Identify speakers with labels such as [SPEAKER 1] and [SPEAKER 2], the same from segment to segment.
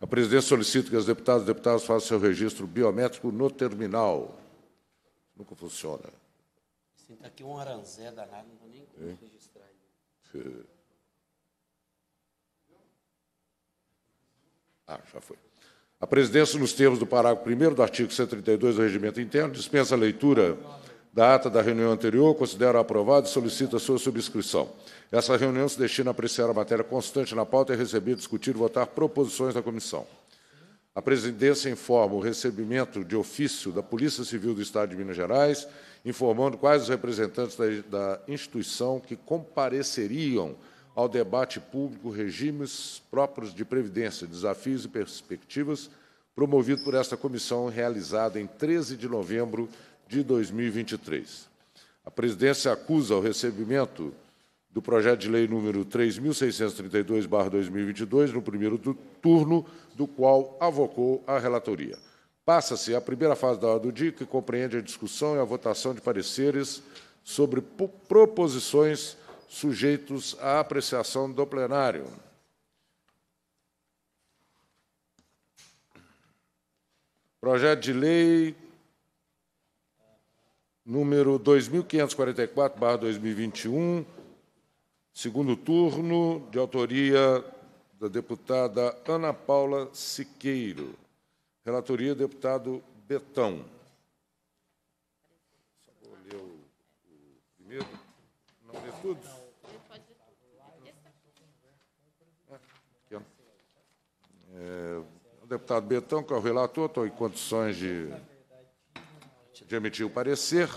[SPEAKER 1] A presidência solicita que as deputadas e deputados façam seu registro biométrico no terminal. Nunca funciona.
[SPEAKER 2] Sinto aqui um aranzé danado, não vou nem é. registrar.
[SPEAKER 1] Ah, já foi. A presidência, nos termos do parágrafo 1 do artigo 132 do Regimento Interno, dispensa a leitura da ata da reunião anterior, considero aprovado e solicito a sua subscrição. Essa reunião se destina a apreciar a matéria constante na pauta e receber, discutir e votar proposições da comissão. A presidência informa o recebimento de ofício da Polícia Civil do Estado de Minas Gerais, informando quais os representantes da, da instituição que compareceriam ao debate público regimes próprios de previdência, desafios e perspectivas, promovido por esta comissão, realizado em 13 de novembro de de 2023. A presidência acusa o recebimento do projeto de lei número 3.632-2022, no primeiro do turno, do qual avocou a relatoria. Passa-se a primeira fase da hora do dia, que compreende a discussão e a votação de pareceres sobre proposições sujeitos à apreciação do plenário. Projeto de lei número 2544-2021, segundo turno, de autoria da deputada Ana Paula Siqueiro. Relatoria, deputado Betão. Só vou ler o, primeiro. Não lê é, o deputado Betão, que é o relator, estou em condições de de emitir o parecer.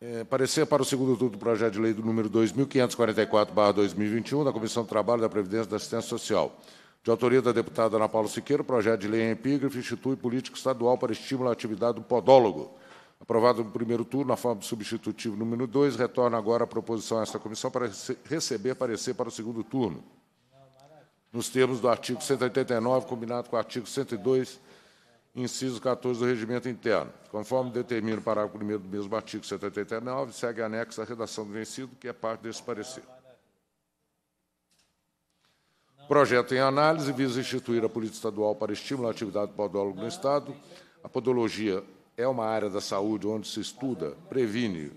[SPEAKER 1] É, parecer para o segundo turno do projeto de lei do número 2544-2021 da Comissão do Trabalho, da Previdência e da Assistência Social. De autoria da deputada Ana Paula Siqueira, o projeto de lei em é epígrafe institui política estadual para estímulo à atividade do podólogo. Aprovado no primeiro turno, na forma substitutiva número 2, retorna agora a proposição a esta comissão para receber parecer para o segundo turno. Nos termos do artigo 189, combinado com o artigo 102 inciso 14 do Regimento Interno. Conforme determina o parágrafo 1 do mesmo artigo 189, segue anexo a redação do vencido, que é parte desse parecer. O projeto em análise visa instituir a política estadual para estímulo à atividade podóloga no Estado. A podologia é uma área da saúde onde se estuda, previne,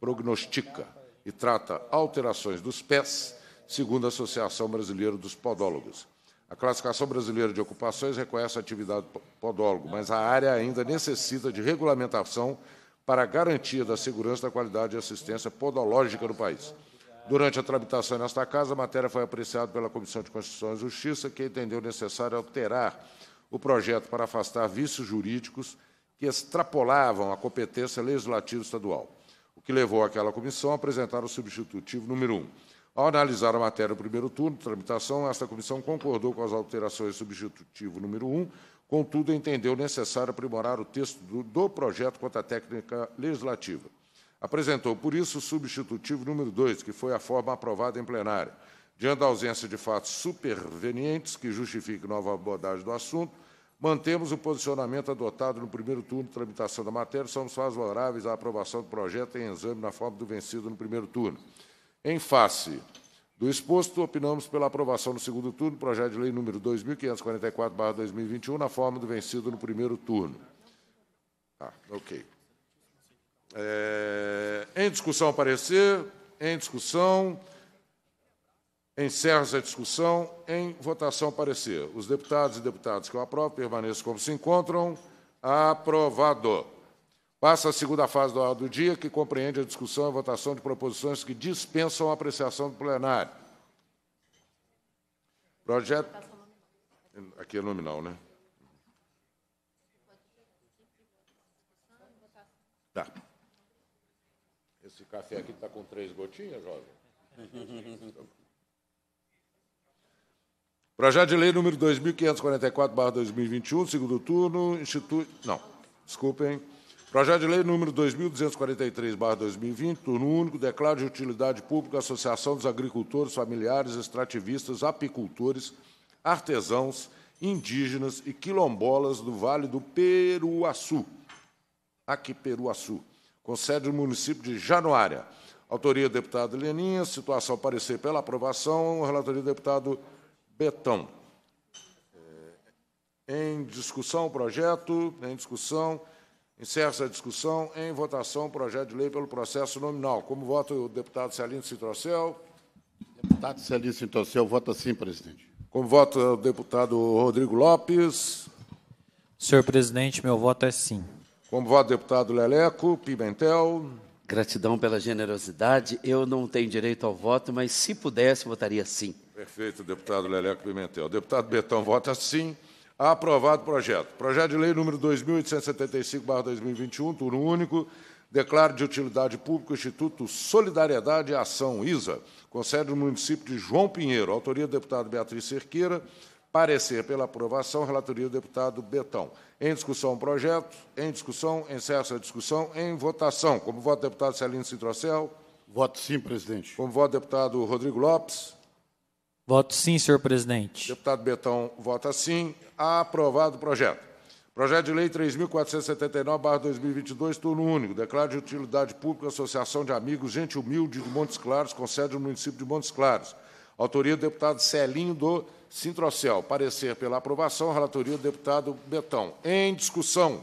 [SPEAKER 1] prognostica e trata alterações dos pés, segundo a Associação Brasileira dos Podólogos. A classificação brasileira de ocupações reconhece a atividade podólogo, mas a área ainda necessita de regulamentação para a garantia da segurança da qualidade de assistência podológica no país. Durante a tramitação nesta Casa, a matéria foi apreciada pela Comissão de Constituição e Justiça, que entendeu necessário alterar o projeto para afastar vícios jurídicos que extrapolavam a competência legislativa estadual, o que levou aquela comissão a apresentar o substitutivo número 1, um, ao analisar a matéria do primeiro turno, de tramitação, esta comissão concordou com as alterações substitutivo número 1, contudo, entendeu necessário aprimorar o texto do, do projeto quanto à técnica legislativa. Apresentou, por isso, o substitutivo número 2, que foi a forma aprovada em plenária. Diante da ausência de fatos supervenientes que justifiquem nova abordagem do assunto, mantemos o posicionamento adotado no primeiro turno de tramitação da matéria e somos favoráveis à aprovação do projeto em exame na forma do vencido no primeiro turno. Em face do exposto, opinamos pela aprovação no segundo turno do projeto de lei número 2544/2021 na forma do vencido no primeiro turno. Ah, OK. É, em discussão parecer, em discussão, encerra-se a discussão, em votação parecer. Os deputados e deputadas que eu aprovo permaneçam como se encontram. Aprovado. Passa a segunda fase da ordem do dia, que compreende a discussão e votação de proposições que dispensam a apreciação do plenário. Projeto... Aqui é nominal, né? Tá. Esse café aqui está com três gotinhas, jovem? Projeto de lei número 2544, 2021, segundo turno, institui... Não, desculpem. Projeto de Lei número 2.243-2020, turno único, declara de utilidade pública a Associação dos Agricultores Familiares, Extrativistas, Apicultores, Artesãos, Indígenas e Quilombolas do Vale do Peruaçu, aqui Peruaçu, com sede no município de Januária. Autoria, deputado Leninha. Situação, parecer pela aprovação. Relatoria, deputado Betão. É, em discussão, o projeto. Em discussão. Encerra essa discussão. Em votação, o projeto de lei pelo processo nominal. Como vota o deputado Celino Citrocel?
[SPEAKER 2] Deputado Celino Citrocel, vota sim,
[SPEAKER 1] presidente. Como vota o deputado Rodrigo Lopes? Senhor presidente, meu voto é sim. Como vota o deputado Leleco Pimentel? Gratidão pela generosidade. Eu não tenho direito ao voto, mas se pudesse, votaria sim. Perfeito, deputado Leleco Pimentel. Deputado Betão vota sim. Aprovado o projeto. Projeto de lei número 2.875-2021, turno único, declaro de utilidade pública o Instituto Solidariedade e Ação, ISA, com sede no município de João Pinheiro, autoria do deputado Beatriz Cerqueira, parecer pela aprovação, relatoria do deputado Betão. Em discussão o projeto, em discussão, encerra a discussão, em votação. Como voto, deputado Celino Cintrocel. Voto sim, presidente. Como voto, deputado Rodrigo Lopes. Voto sim, senhor presidente. Deputado Betão vota sim. Aprovado o projeto. Projeto de Lei 3.479-2022, turno único. Declaro de utilidade pública Associação de Amigos Gente Humilde de Montes Claros, com sede no município de Montes Claros. Autoria do deputado Celinho do Sintrocel. Parecer pela aprovação, relatoria do deputado Betão. Em discussão.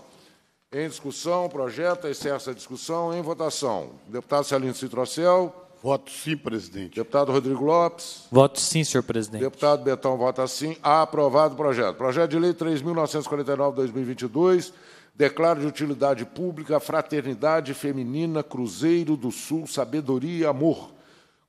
[SPEAKER 1] Em discussão, projeto, excesso a discussão, em votação. Deputado Celinho do Sintrocel. Voto sim, presidente. Deputado Rodrigo Lopes. Voto sim, senhor presidente. Deputado Betão vota sim. Aprovado o projeto. Projeto de lei 3.949-2022. Declaro de utilidade pública Fraternidade Feminina Cruzeiro do Sul Sabedoria e Amor,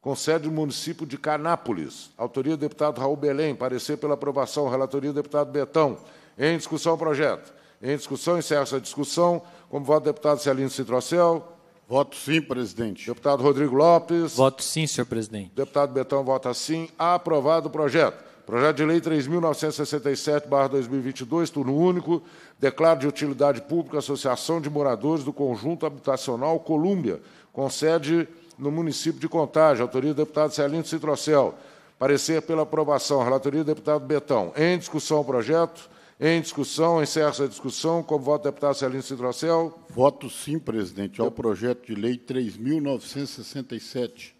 [SPEAKER 1] com sede no município de Canápolis. Autoria do deputado Raul Belém. Parecer pela aprovação. Relatoria do deputado Betão. Em discussão o projeto. Em discussão, encerra essa discussão. Como voto deputado Celino Citrocel. Voto sim, presidente. Deputado Rodrigo Lopes. Voto sim, senhor presidente. Deputado Betão vota sim. Aprovado o projeto. Projeto de Lei 3.967-2022, turno único, declaro de utilidade pública Associação de Moradores do Conjunto Habitacional Colúmbia, com sede no município de Contagem. Autoria do deputado Celino Citrocel. Parecer pela aprovação. Relatoria do deputado Betão. Em discussão o projeto. Em discussão, encerra essa discussão.
[SPEAKER 2] Como voto, deputado Celino Cidrocel? Voto sim, presidente, ao projeto de lei 3.967.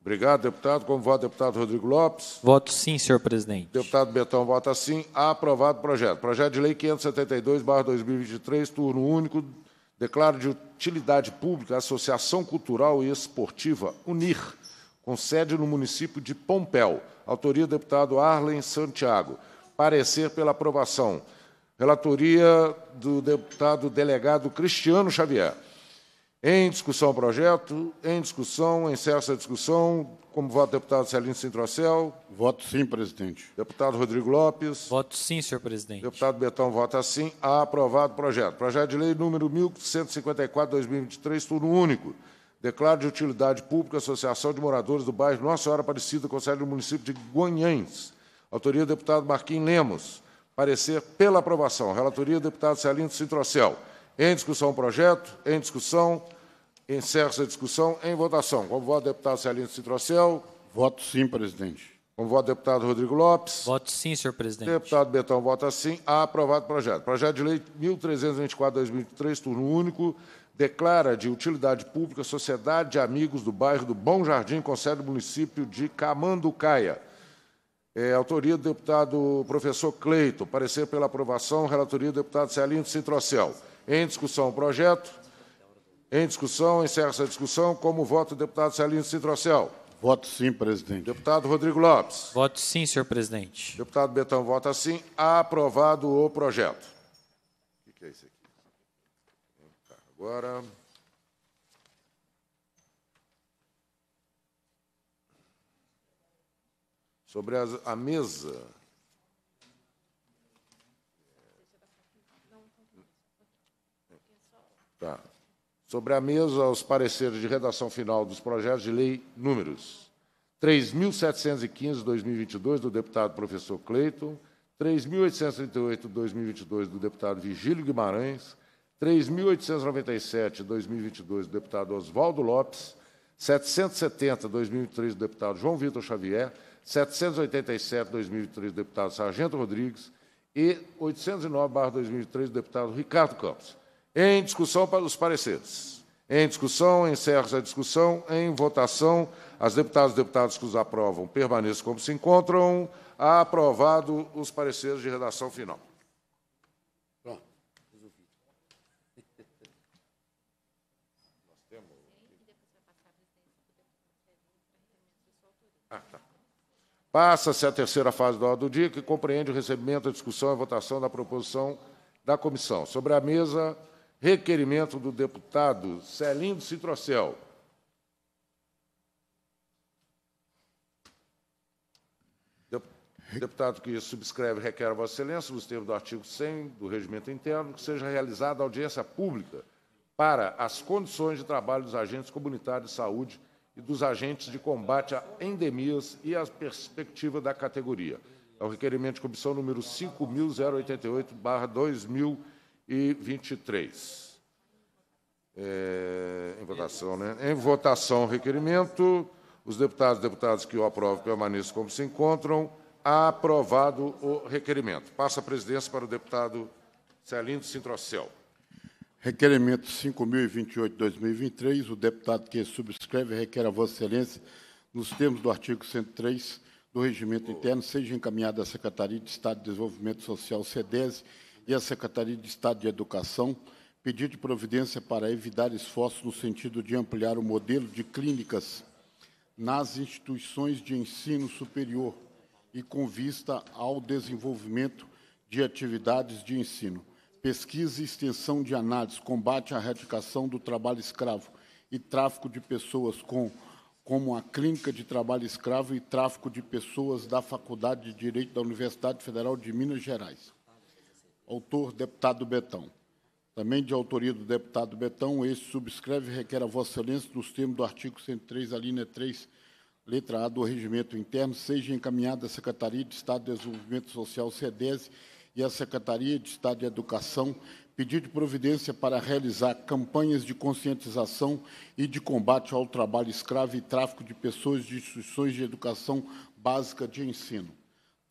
[SPEAKER 2] Obrigado, deputado. Como voto, deputado Rodrigo Lopes?
[SPEAKER 1] Voto sim, senhor presidente. Deputado Betão vota sim. Aprovado o projeto. Projeto de lei 572, 2023, turno único. Declaro de utilidade pública a Associação Cultural e Esportiva Unir, com sede no município de Pompéu. Autoria, deputado Arlen Santiago. Parecer pela aprovação. Relatoria do deputado delegado Cristiano Xavier. Em discussão o projeto, em discussão, encerra a discussão. Como voto, deputado Celino Sintrocel? Voto sim, presidente. Deputado Rodrigo Lopes? Voto sim, senhor presidente. Deputado Betão vota sim. Aprovado o projeto. Projeto de lei número 1154-2023, turno único. Declaro de utilidade pública a Associação de Moradores do Bairro Nossa Senhora Aparecida, Conselho do Município de Guanhães. Autoria do deputado Marquinhos Lemos. Parecer pela aprovação. Relatoria do deputado Celinto Citrocel. Em discussão o projeto? Em discussão. Encerra-se a discussão. Em votação. Como voto, deputado Celinto Citrocel. Voto sim, presidente. Como voto, deputado Rodrigo Lopes? Voto sim, senhor presidente. Deputado Betão vota sim. Aprovado o projeto. Projeto de lei 1324-2003, turno único, declara de utilidade pública Sociedade de Amigos do Bairro do Bom Jardim, com sede do município de Camanducaia. É, autoria do deputado professor Cleito, parecer pela aprovação, relatoria do deputado Celino Citrocel. Em discussão o projeto. Em discussão, encerra essa a discussão. Como voto o deputado Celino Citrocel? Voto sim, presidente. Deputado Rodrigo Lopes. Voto sim, senhor presidente. Deputado Betão vota sim. Aprovado o projeto. O que é isso aqui? Agora. Sobre a, a mesa. Tá. Sobre a mesa, os pareceres de redação final dos projetos de lei números 3.715, 2022, do deputado professor Cleiton, 3.838, 2022, do deputado Vigílio Guimarães, 3.897, 2022, do deputado Oswaldo Lopes, 770, 2003, do deputado João Vitor Xavier, 787, 2003, deputado Sargento Rodrigues e 809, 2003, deputado Ricardo Campos. Em discussão para os pareceres. Em discussão, encerra a discussão. Em votação, as deputadas e deputados que os aprovam permaneçam como se encontram. Aprovado os pareceres de redação final. Passa-se a terceira fase da ordem do dia, que compreende o recebimento, a discussão e a votação da proposição da comissão. Sobre a mesa, requerimento do deputado Celindo Citrocel. Deputado que subscreve requer a Vossa Excelência, nos termos do artigo 100 do Regimento Interno, que seja realizada audiência pública para as condições de trabalho dos agentes comunitários de saúde e dos agentes de combate a endemias e a perspectiva da categoria. É o requerimento de comissão número 5.088-2023. É, em votação, né? Em votação, requerimento. Os deputados e deputadas que o aprovam permaneçam como se encontram. Aprovado o requerimento. Passa a presidência para o deputado Celindo Sintrocel.
[SPEAKER 2] Requerimento 5028-2023, o deputado que subscreve requer a Vossa Excelência, nos termos do artigo 103 do Regimento Interno, seja encaminhada à Secretaria de Estado de Desenvolvimento Social, (Cedes) e à Secretaria de Estado de Educação, pedido de providência para evitar esforços no sentido de ampliar o modelo de clínicas nas instituições de ensino superior e com vista ao desenvolvimento de atividades de ensino pesquisa e extensão de análise, combate à erradicação do trabalho escravo e tráfico de pessoas, com, como a Clínica de Trabalho Escravo e Tráfico de Pessoas da Faculdade de Direito da Universidade Federal de Minas Gerais. Autor, deputado Betão. Também de autoria do deputado Betão, este subscreve e requer a Vossa Excelência, nos termos do artigo 103, alínea 3, letra A do Regimento Interno, seja encaminhada à Secretaria de Estado de Desenvolvimento Social, SEDESE, e a Secretaria de Estado de Educação pedido de providência para realizar campanhas de conscientização e de combate ao trabalho escravo e tráfico de pessoas de instituições de educação básica de ensino.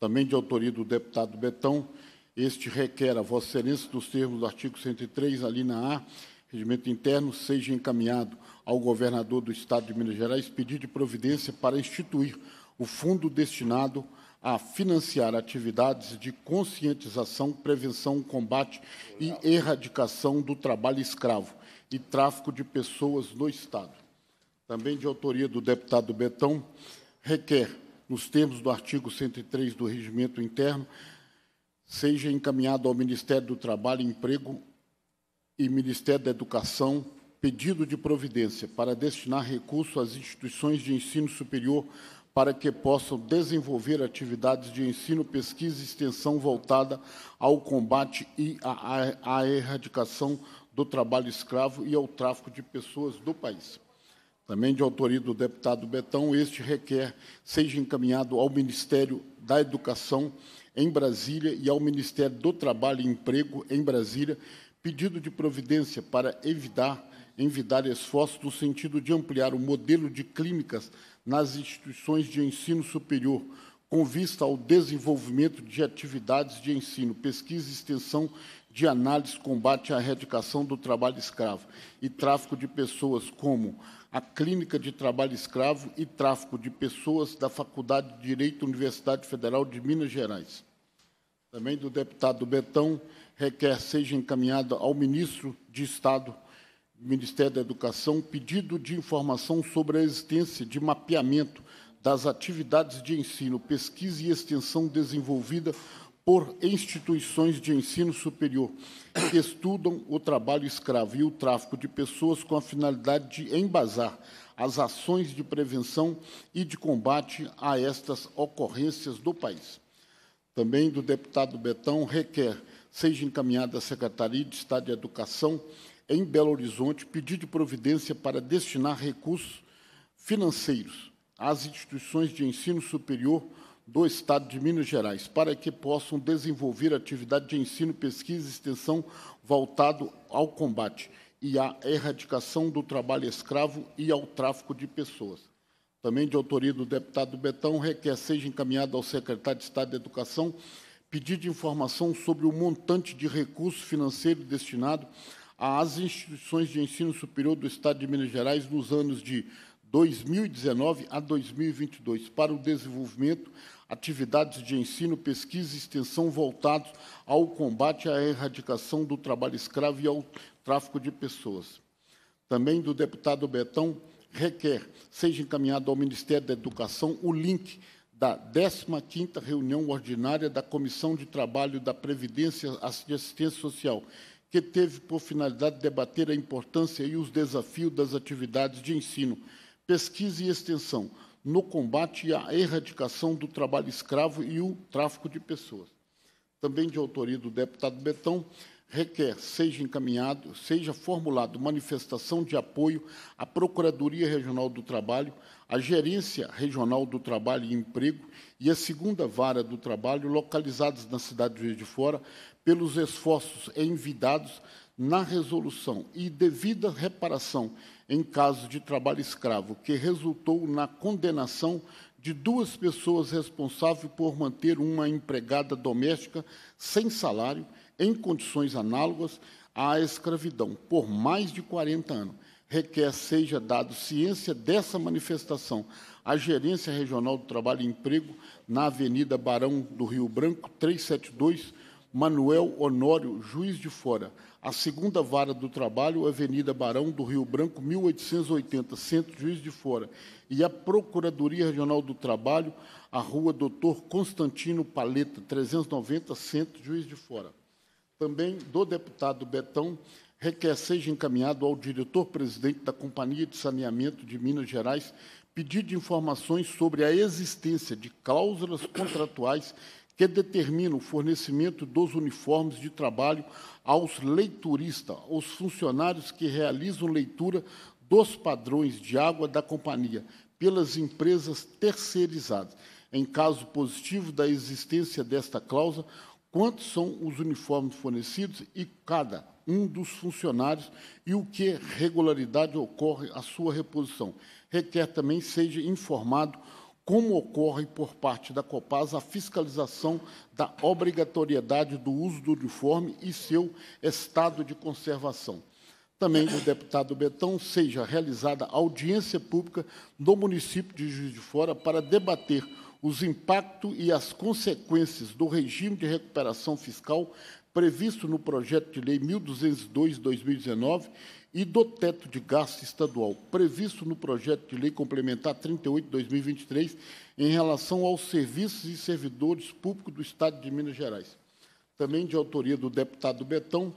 [SPEAKER 2] Também de autoria do deputado Betão, este requer a Vossa Excelência, dos termos do artigo 103, alínea A, regimento interno, seja encaminhado ao governador do Estado de Minas Gerais pedido de providência para instituir o fundo destinado a a financiar atividades de conscientização, prevenção, combate e erradicação do trabalho escravo e tráfico de pessoas no Estado. Também de autoria do deputado Betão, requer, nos termos do artigo 103 do Regimento Interno, seja encaminhado ao Ministério do Trabalho e Emprego e Ministério da Educação pedido de providência para destinar recurso às instituições de ensino superior para que possam desenvolver atividades de ensino, pesquisa e extensão voltada ao combate e à, erradicação do trabalho escravo e ao tráfico de pessoas do país. Também de autoria do deputado Betão, este requer seja encaminhado ao Ministério da Educação em Brasília e ao Ministério do Trabalho e Emprego em Brasília, pedido de providência para evitar, envidar esforços no sentido de ampliar o modelo de clínicas nas instituições de ensino superior, com vista ao desenvolvimento de atividades de ensino, pesquisa e extensão de análise, combate à erradicação do trabalho escravo e tráfico de pessoas, como a Clínica de Trabalho Escravo e Tráfico de Pessoas da Faculdade de Direito Universidade Federal de Minas Gerais. Também do deputado Betão, requer seja encaminhada ao ministro de Estado Ministério da Educação, pedido de informação sobre a existência de mapeamento das atividades de ensino, pesquisa e extensão desenvolvida por instituições de ensino superior que estudam o trabalho escravo e o tráfico de pessoas com a finalidade de embasar as ações de prevenção e de combate a estas ocorrências do país. Também do deputado Betão requer seja encaminhada à Secretaria de Estado de Educação em Belo Horizonte, pedido de providência para destinar recursos financeiros às instituições de ensino superior do Estado de Minas Gerais, para que possam desenvolver atividade de ensino, pesquisa e extensão voltado ao combate e à erradicação do trabalho escravo e ao tráfico de pessoas. Também de autoria do deputado Betão, requer seja encaminhado ao secretário de Estado da Educação pedido de informação sobre o montante de recurso financeiro destinado às instituições de ensino superior do Estado de Minas Gerais nos anos de 2019 a 2022 para o desenvolvimento atividades de ensino, pesquisa e extensão voltados ao combate à erradicação do trabalho escravo e ao tráfico de pessoas. Também do deputado Betão requer seja encaminhado ao Ministério da Educação o link da 15ª reunião ordinária da Comissão de Trabalho da Previdência e Assistência Social, que teve por finalidade debater a importância e os desafios das atividades de ensino, pesquisa e extensão no combate à erradicação do trabalho escravo e o tráfico de pessoas. Também de autoria do deputado Betão, requer seja encaminhado, seja formulado manifestação de apoio à Procuradoria Regional do Trabalho, à Gerência Regional do Trabalho e Emprego e à Segunda Vara do Trabalho, localizadas na cidade de Juiz de Fora, pelos esforços envidados na resolução e devida reparação em caso de trabalho escravo, que resultou na condenação de duas pessoas responsáveis por manter uma empregada doméstica sem salário, em condições análogas à escravidão, por mais de 40 anos. Requer seja dado ciência dessa manifestação à Gerência Regional do Trabalho e Emprego, na Avenida Barão do Rio Branco, 372, Manuel Honório, juiz de fora. A segunda vara do trabalho, Avenida Barão do Rio Branco, 1880, centro, juiz de fora. E a Procuradoria Regional do Trabalho, a rua Doutor Constantino Paleta, 390, centro, juiz de fora. Também do deputado Betão, requer seja encaminhado ao diretor-presidente da Companhia de Saneamento de Minas Gerais pedido de informações sobre a existência de cláusulas contratuais que determina o fornecimento dos uniformes de trabalho aos leituristas, aos funcionários que realizam leitura dos padrões de água da companhia pelas empresas terceirizadas. Em caso positivo da existência desta cláusula, quantos são os uniformes fornecidos e cada um dos funcionários e o que regularidade ocorre a sua reposição. Requer também seja informado como ocorre por parte da Copasa a fiscalização da obrigatoriedade do uso do uniforme e seu estado de conservação. Também do deputado Betão seja realizada audiência pública no município de Juiz de Fora para debater os impactos e as consequências do regime de recuperação fiscal previsto no projeto de lei 1202/2019 e do teto de gasto estadual, previsto no projeto de lei complementar 38/2023 em relação aos serviços e servidores públicos do Estado de Minas Gerais. Também de autoria do deputado Betão,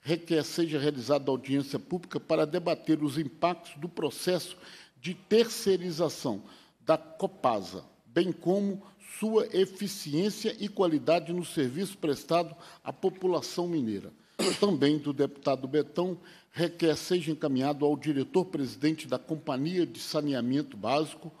[SPEAKER 2] requer seja realizada audiência pública para debater os impactos do processo de terceirização da Copasa, bem como sua eficiência e qualidade no serviço prestado à população mineira. Também do deputado Betão, requer seja encaminhado ao diretor-presidente da Companhia de Saneamento Básico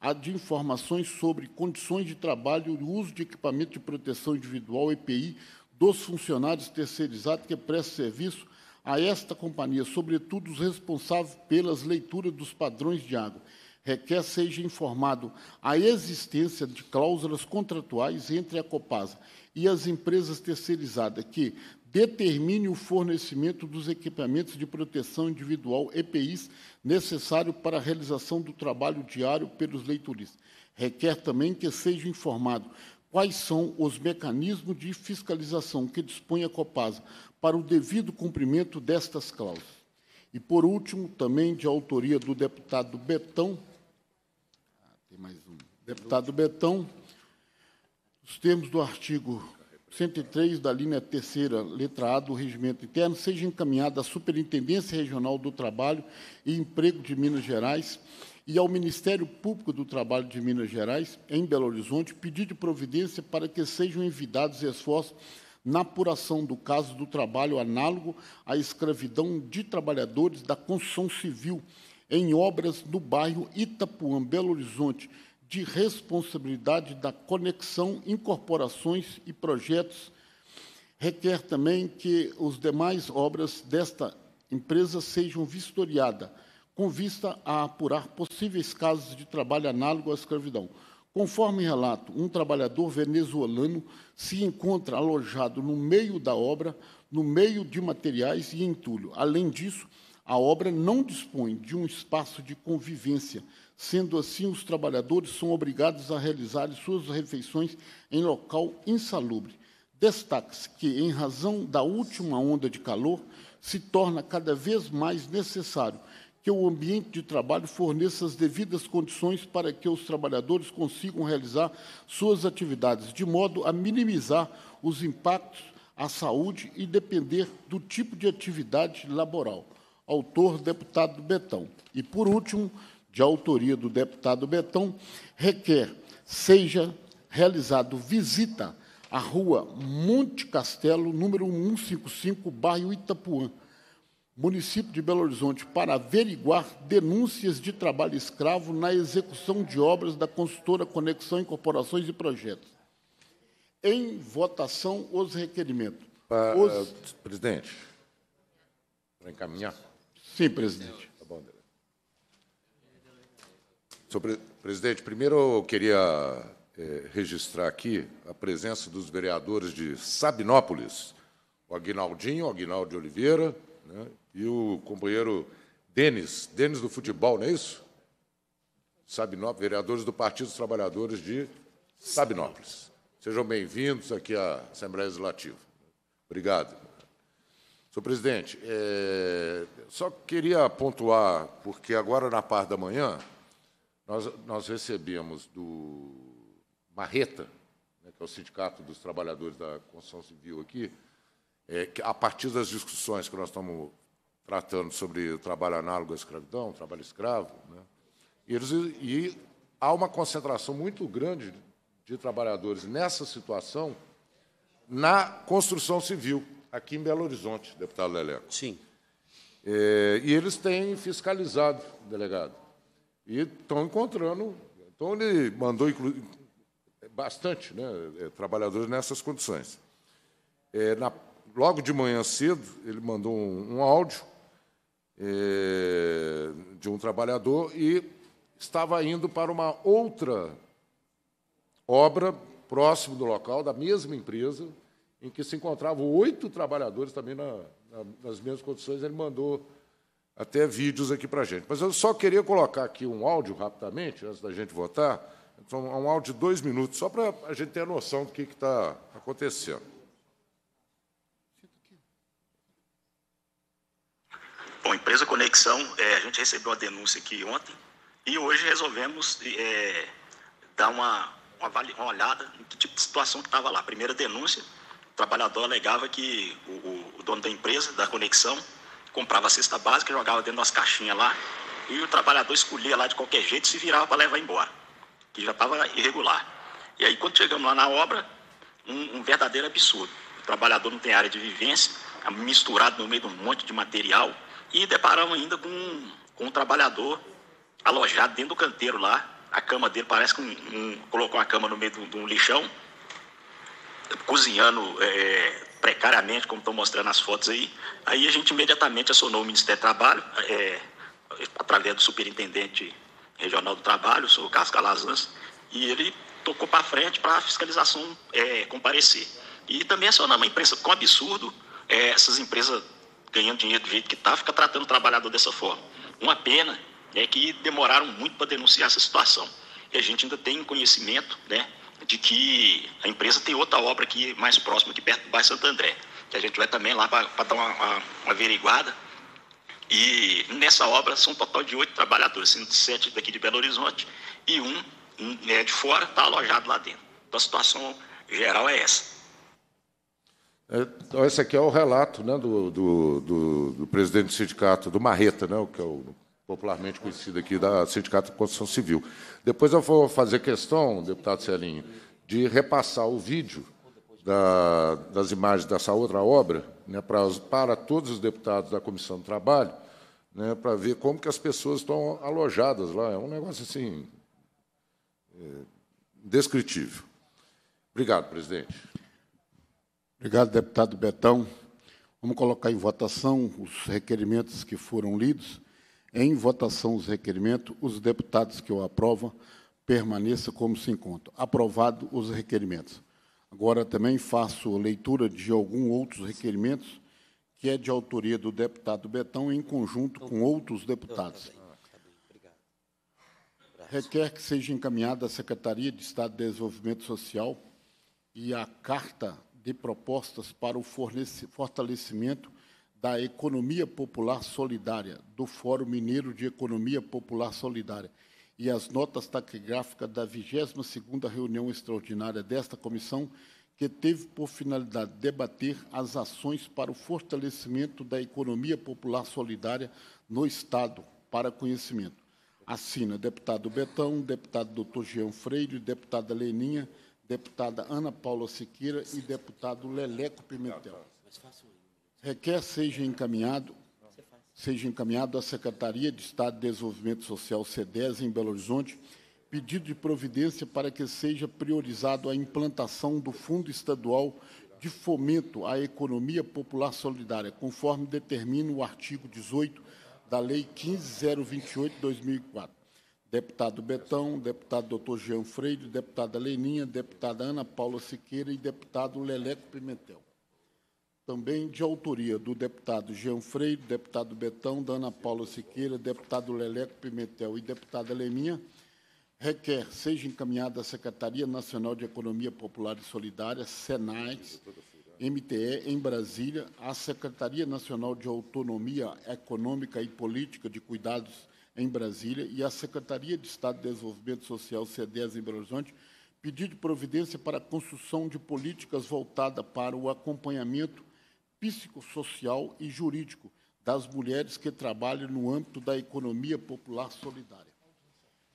[SPEAKER 2] a de informações sobre condições de trabalho e uso de equipamento de proteção individual, EPI, dos funcionários terceirizados que prestam serviço a esta companhia, sobretudo os responsáveis pelas leituras dos padrões de água requer seja informado a existência de cláusulas contratuais entre a Copasa e as empresas terceirizadas que determine o fornecimento dos equipamentos de proteção individual EPIs necessário para a realização do trabalho diário pelos leituristas. Requer também que seja informado quais são os mecanismos de fiscalização que dispõe a Copasa para o devido cumprimento destas cláusulas. E, por último, também de autoria do deputado Betão, tem mais um. Deputado Betão, os termos do artigo 103 da linha terceira, letra A do Regimento Interno, seja encaminhado à Superintendência Regional do Trabalho e Emprego de Minas Gerais e ao Ministério Público do Trabalho de Minas Gerais, em Belo Horizonte, pedido de providência para que sejam envidados esforços na apuração do caso do trabalho análogo à escravidão de trabalhadores da construção civil, em obras no bairro Itapuã, Belo Horizonte, de responsabilidade da conexão, incorporações e projetos. Requer também que os demais obras desta empresa sejam vistoriadas, com vista a apurar possíveis casos de trabalho análogo à escravidão. Conforme relato, um trabalhador venezuelano se encontra alojado no meio da obra, no meio de materiais e entulho. Além disso, a obra não dispõe de um espaço de convivência, sendo assim, os trabalhadores são obrigados a realizar suas refeições em local insalubre. Destaque-se que, em razão da última onda de calor, se torna cada vez mais necessário que o ambiente de trabalho forneça as devidas condições para que os trabalhadores consigam realizar suas atividades, de modo a minimizar os impactos à saúde e depender do tipo de atividade laboral autor deputado Betão. E, por último, de autoria do deputado Betão, requer seja realizado visita à rua Monte Castelo, número 155, bairro Itapuã, município de Belo Horizonte, para averiguar denúncias de trabalho escravo na execução de obras da consultora Conexão Incorporações e Projetos. Em votação, os requerimentos. Os...
[SPEAKER 1] Presidente, para encaminhar. Sim, presidente. Tá bom, Senhor presidente, primeiro eu queria é, registrar aqui a presença dos vereadores de Sabinópolis, o Aguinaldinho, o Aguinaldo de Oliveira, né, e o companheiro Denis, Denis do futebol, não é isso? Sabinópolis, vereadores do Partido dos Trabalhadores de Sabinópolis. Sejam bem-vindos aqui à Assembleia Legislativa. Obrigado. Senhor presidente, é, só queria pontuar, porque agora na parte da manhã, nós, nós recebemos do Marreta, né, que é o Sindicato dos Trabalhadores da Construção Civil aqui, é, que a partir das discussões que nós estamos tratando sobre o trabalho análogo à escravidão, trabalho escravo, né, eles, e há uma concentração muito grande de trabalhadores nessa situação na construção civil aqui em Belo Horizonte, deputado Leleco. Sim. É, e eles têm fiscalizado, delegado. E estão encontrando. Então, ele mandou bastante né, é, trabalhadores nessas condições. É, na, logo de manhã cedo, ele mandou um, um áudio é, de um trabalhador e estava indo para uma outra obra próximo do local, da mesma empresa, em que se encontravam oito trabalhadores também na, na, nas mesmas condições. Ele mandou até vídeos aqui para a gente. Mas eu só queria colocar aqui um áudio rapidamente, antes da gente votar. Então, é um áudio de dois minutos, só para a gente ter a noção do que está acontecendo.
[SPEAKER 3] Bom, empresa Conexão, é, a gente recebeu uma denúncia aqui ontem e hoje resolvemos é, dar uma, uma, uma olhada no que tipo de situação que estava lá. Primeira denúncia, trabalhador alegava que o, o, o dono da empresa, da conexão, comprava a cesta básica, jogava dentro das caixinhas lá, e o trabalhador escolhia lá de qualquer jeito e se virava para levar embora, que já estava irregular. E aí, quando chegamos lá na obra, um, um, verdadeiro absurdo. O trabalhador não tem área de vivência, tá misturado no meio de um monte de material, e deparamos ainda com, com um trabalhador alojado dentro do canteiro lá. A cama dele parece que um, um, colocou a cama no meio de um, de um lixão cozinhando é, precariamente, como estão mostrando as fotos aí. Aí a gente imediatamente acionou o Ministério do Trabalho, é, através do superintendente regional do trabalho, o senhor Carlos Calazans, e ele tocou para frente para a fiscalização é, comparecer. E também acionamos a imprensa, com um absurdo, é, essas empresas ganhando dinheiro do jeito que está, fica tratando o trabalhador dessa forma. Uma pena é que demoraram muito para denunciar essa situação. E a gente ainda tem conhecimento, né, de que a empresa tem outra obra aqui mais próxima, aqui perto do bairro Santo André, que a gente vai também lá para dar uma, uma, uma averiguada. E nessa obra são um total de oito trabalhadores, sendo sete daqui de Belo Horizonte e um né, de fora está alojado lá dentro. Então a situação geral é essa.
[SPEAKER 1] É, então, esse aqui é o relato né, do, do, do, do presidente do sindicato, do Marreta, né, que é o popularmente conhecida aqui da Sindicato de Construção Civil. Depois eu vou fazer questão, deputado Celinho, de repassar o vídeo da, das imagens dessa outra obra né, para, para todos os deputados da Comissão do Trabalho, né, para ver como que as pessoas estão alojadas lá. É um negócio assim é, descritivo. Obrigado, presidente.
[SPEAKER 2] Obrigado, deputado Betão. Vamos colocar em votação os requerimentos que foram lidos. Em votação os requerimentos, os deputados que o aprovam permaneçam como se encontra. Aprovado os requerimentos. Agora também faço leitura de alguns outros requerimentos que é de autoria do deputado Betão em conjunto com outros deputados. Requer que seja encaminhada à Secretaria de Estado de Desenvolvimento Social e a carta de propostas para o fortalecimento da Economia Popular Solidária, do Fórum Mineiro de Economia Popular Solidária, e as notas taquigráficas da 22 reunião extraordinária desta comissão, que teve por finalidade debater as ações para o fortalecimento da economia popular solidária no Estado, para conhecimento. Assina deputado Betão, deputado doutor Jean Freire, deputada Leninha, deputada Ana Paula Siqueira e deputado Leleco Pimentel. Mas tá, faça tá requer é, seja encaminhado seja encaminhado à Secretaria de Estado de Desenvolvimento Social Cedes em Belo Horizonte pedido de providência para que seja priorizado a implantação do Fundo Estadual de Fomento à Economia Popular Solidária, conforme determina o artigo 18 da Lei 15028/2004. Deputado Betão, deputado doutor Jean Freire, deputada Leninha, deputada Ana Paula Siqueira e deputado Leleco Pimentel também de autoria do deputado Jean Freire, deputado Betão, da Ana Paula Siqueira, deputado Leleco Pimentel e deputada Leminha, requer seja encaminhada à Secretaria Nacional de Economia Popular e Solidária, SENAIS, MTE, em Brasília, à Secretaria Nacional de Autonomia Econômica e Política de Cuidados em Brasília e à Secretaria de Estado de Desenvolvimento Social, CEDES, em Belo Horizonte, pedir de providência para a construção de políticas voltadas para o acompanhamento psicossocial e jurídico das mulheres que trabalham no âmbito da economia popular solidária.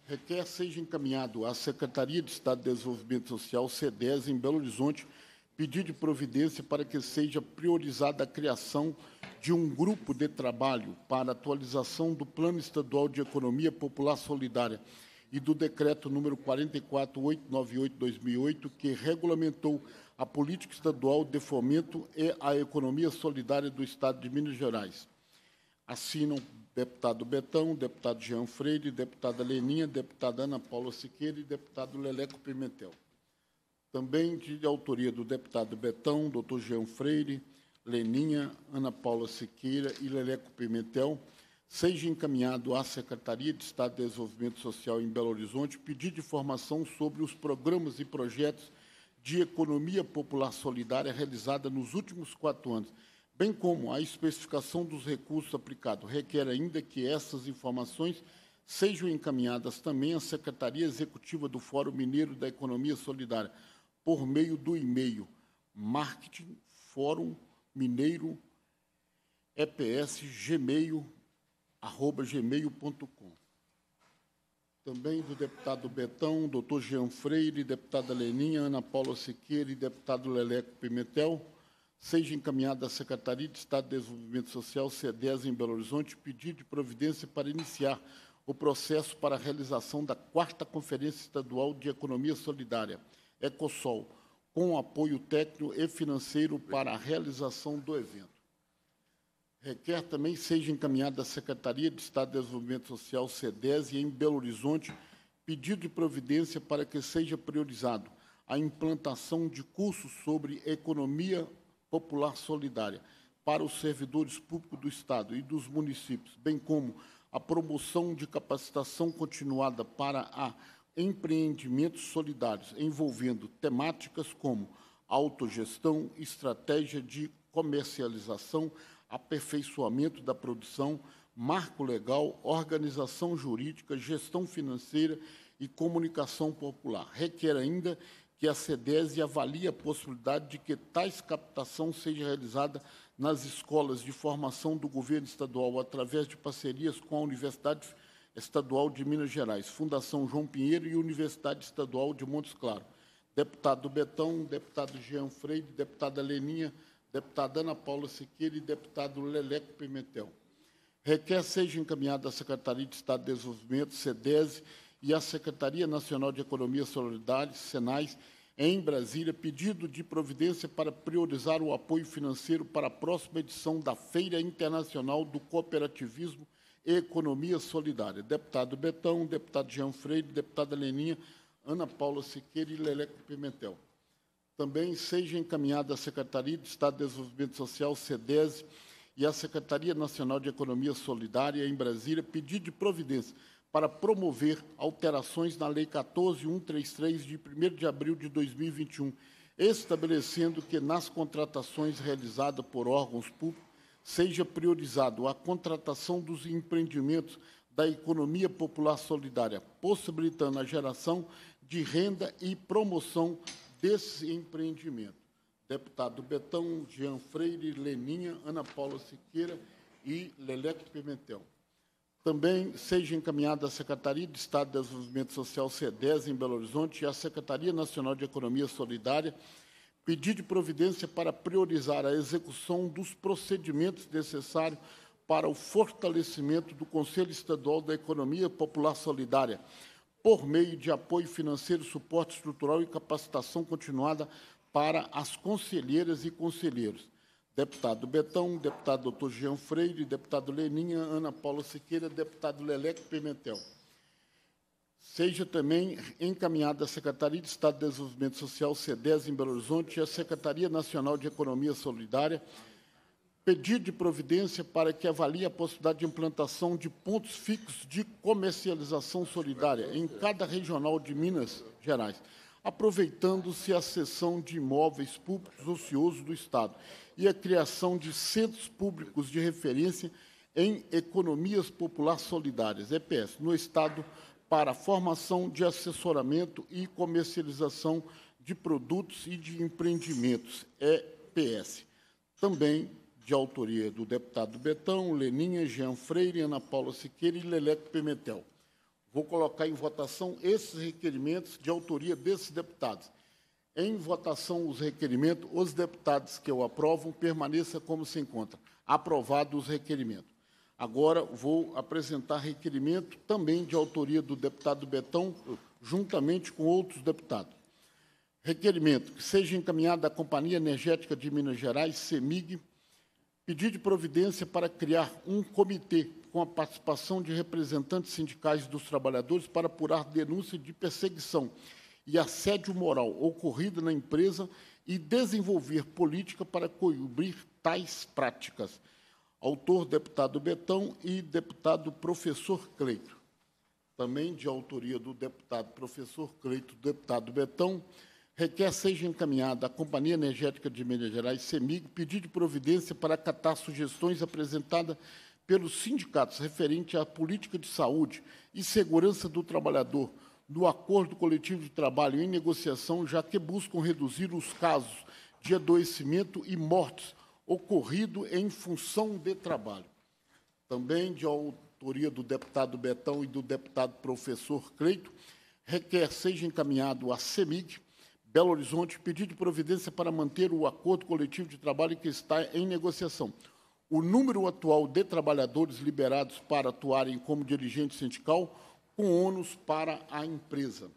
[SPEAKER 2] Requer seja encaminhado à Secretaria de Estado de Desenvolvimento Social, CEDES, em Belo Horizonte, pedido de providência para que seja priorizada a criação de um grupo de trabalho para atualização do Plano Estadual de Economia Popular Solidária e do Decreto número 44898-2008, que regulamentou a política estadual de fomento e a economia solidária do Estado de Minas Gerais. Assinam deputado Betão, deputado Jean Freire, deputada Leninha, deputada Ana Paula Siqueira e deputado Leleco Pimentel. Também de autoria do deputado Betão, doutor Jean Freire, Leninha, Ana Paula Siqueira e Leleco Pimentel, seja encaminhado à Secretaria de Estado de Desenvolvimento Social em Belo Horizonte pedido de informação sobre os programas e projetos de Economia Popular Solidária realizada nos últimos quatro anos, bem como a especificação dos recursos aplicados, requer ainda que essas informações sejam encaminhadas também à Secretaria Executiva do Fórum Mineiro da Economia Solidária, por meio do e-mail marketing também do deputado Betão, doutor Jean Freire, deputada Leninha, Ana Paula Siqueira e deputado Leleco Pimentel, seja encaminhada à Secretaria de Estado de Desenvolvimento Social, CEDES, em Belo Horizonte, pedido de providência para iniciar o processo para a realização da quarta Conferência Estadual de Economia Solidária, ECOSOL, com apoio técnico e financeiro para a realização do evento requer também seja encaminhado à Secretaria de Estado de Desenvolvimento Social, SEDES, e em Belo Horizonte, pedido de providência para que seja priorizado a implantação de cursos sobre economia popular solidária para os servidores públicos do Estado e dos municípios, bem como a promoção de capacitação continuada para a empreendimentos solidários, envolvendo temáticas como autogestão, estratégia de comercialização, aperfeiçoamento da produção, marco legal, organização jurídica, gestão financeira e comunicação popular. Requer ainda que a SEDESI avalie a possibilidade de que tais captação seja realizada nas escolas de formação do governo estadual através de parcerias com a Universidade Estadual de Minas Gerais, Fundação João Pinheiro e Universidade Estadual de Montes Claros. Deputado Betão, deputado Jean Freire, deputada Leninha, deputada Ana Paula Siqueira e deputado Leleco Pimentel. Requer seja encaminhada à Secretaria de Estado de Desenvolvimento, SEDESE, e à Secretaria Nacional de Economia Solidária, SENAIS, em Brasília, pedido de providência para priorizar o apoio financeiro para a próxima edição da Feira Internacional do Cooperativismo e Economia Solidária. Deputado Betão, deputado Jean Freire, deputada Leninha, Ana Paula Siqueira e Leleco Pimentel também seja encaminhada à Secretaria de Estado de Desenvolvimento Social, (Cedes) e à Secretaria Nacional de Economia Solidária, em Brasília, pedido de providência para promover alterações na Lei 14.133, de 1 de abril de 2021, estabelecendo que nas contratações realizadas por órgãos públicos seja priorizado a contratação dos empreendimentos da economia popular solidária, possibilitando a geração de renda e promoção desse empreendimento. Deputado Betão, Jean Freire, Leninha, Ana Paula Siqueira e Leleco Pimentel. Também seja encaminhada à Secretaria de Estado de Desenvolvimento Social, SEDES, em Belo Horizonte, e à Secretaria Nacional de Economia Solidária, pedir de providência para priorizar a execução dos procedimentos necessários para o fortalecimento do Conselho Estadual da Economia Popular Solidária, por meio de apoio financeiro, suporte estrutural e capacitação continuada para as conselheiras e conselheiros. Deputado Betão, deputado doutor Jean Freire, deputado Leninha, Ana Paula Siqueira, deputado Leleque Pimentel. Seja também encaminhada à Secretaria de Estado de Desenvolvimento Social, CEDES, em Belo Horizonte, e à Secretaria Nacional de Economia Solidária, pedido de providência para que avalie a possibilidade de implantação de pontos fixos de comercialização solidária em cada regional de Minas Gerais, aproveitando-se a cessão de imóveis públicos ociosos do Estado e a criação de centros públicos de referência em economias populares solidárias, EPS, no Estado para formação de assessoramento e comercialização de produtos e de empreendimentos, EPS. Também de autoria do deputado Betão, Leninha, Jean Freire, Ana Paula Siqueira e Leleco Pimentel. Vou colocar em votação esses requerimentos de autoria desses deputados. Em votação os requerimentos, os deputados que eu aprovo permaneça como se encontra. Aprovado os requerimentos. Agora vou apresentar requerimento também de autoria do deputado Betão, juntamente com outros deputados. Requerimento que seja encaminhado à Companhia Energética de Minas Gerais, CEMIG, pedido de providência para criar um comitê com a participação de representantes sindicais dos trabalhadores para apurar denúncia de perseguição e assédio moral ocorrido na empresa e desenvolver política para coibir tais práticas. Autor, deputado Betão e deputado professor Cleito. Também de autoria do deputado professor Cleito, deputado Betão, requer seja encaminhada à Companhia Energética de Minas Gerais, CEMIG, pedido de providência para acatar sugestões apresentadas pelos sindicatos referente à política de saúde e segurança do trabalhador no acordo coletivo de trabalho em negociação, já que buscam reduzir os casos de adoecimento e mortes ocorrido em função de trabalho. Também de autoria do deputado Betão e do deputado professor Creito, requer seja encaminhado à CEMIG Belo Horizonte pedido de providência para manter o acordo coletivo de trabalho que está em negociação. O número atual de trabalhadores liberados para atuarem como dirigente sindical com ônus para a empresa.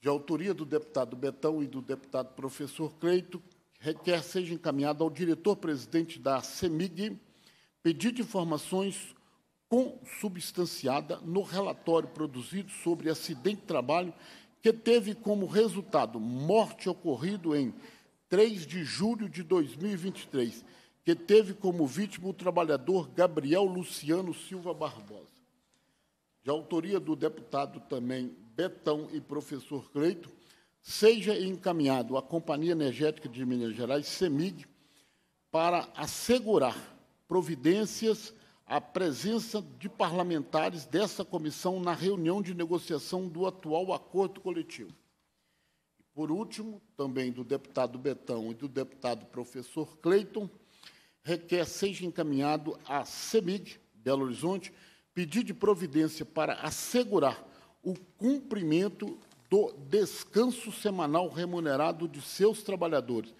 [SPEAKER 2] De autoria do deputado Betão e do deputado professor Creito, requer seja encaminhado ao diretor-presidente da CEMIG pedido de informações consubstanciada no relatório produzido sobre acidente de trabalho que teve como resultado morte ocorrido em 3 de julho de 2023, que teve como vítima o trabalhador Gabriel Luciano Silva Barbosa. De autoria do deputado também Betão e professor Cleito, seja encaminhado à Companhia Energética de Minas Gerais, CEMIG, para assegurar providências a presença de parlamentares dessa comissão na reunião de negociação do atual acordo coletivo. por último, também do deputado Betão e do deputado professor Cleiton, requer seja encaminhado à CEMIG, Belo Horizonte, pedido de providência para assegurar o cumprimento do descanso semanal remunerado de seus trabalhadores,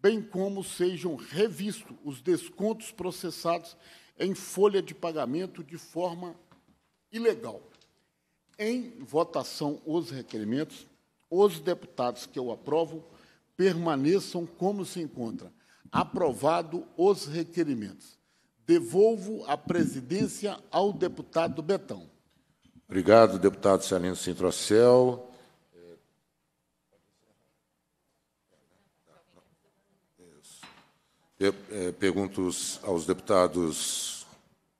[SPEAKER 2] bem como sejam revistos os descontos processados em folha de pagamento de forma ilegal. Em votação, os requerimentos, os deputados que eu aprovo permaneçam como se encontra. Aprovado os requerimentos. Devolvo a presidência ao deputado Betão.
[SPEAKER 1] Obrigado, deputado Celino Sintrocel. Eu, é, pergunto aos deputados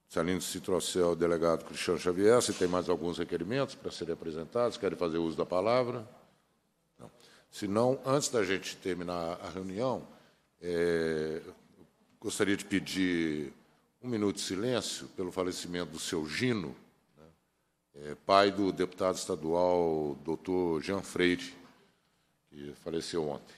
[SPEAKER 1] Salino se trouxer ao delegado Cristiano Xavier, se tem mais alguns requerimentos para serem apresentados, querem fazer uso da palavra? Não. Se não, antes da gente terminar a reunião, é, gostaria de pedir um minuto de silêncio pelo falecimento do seu Gino, né, é, pai do deputado estadual doutor Jean Freire, que faleceu ontem.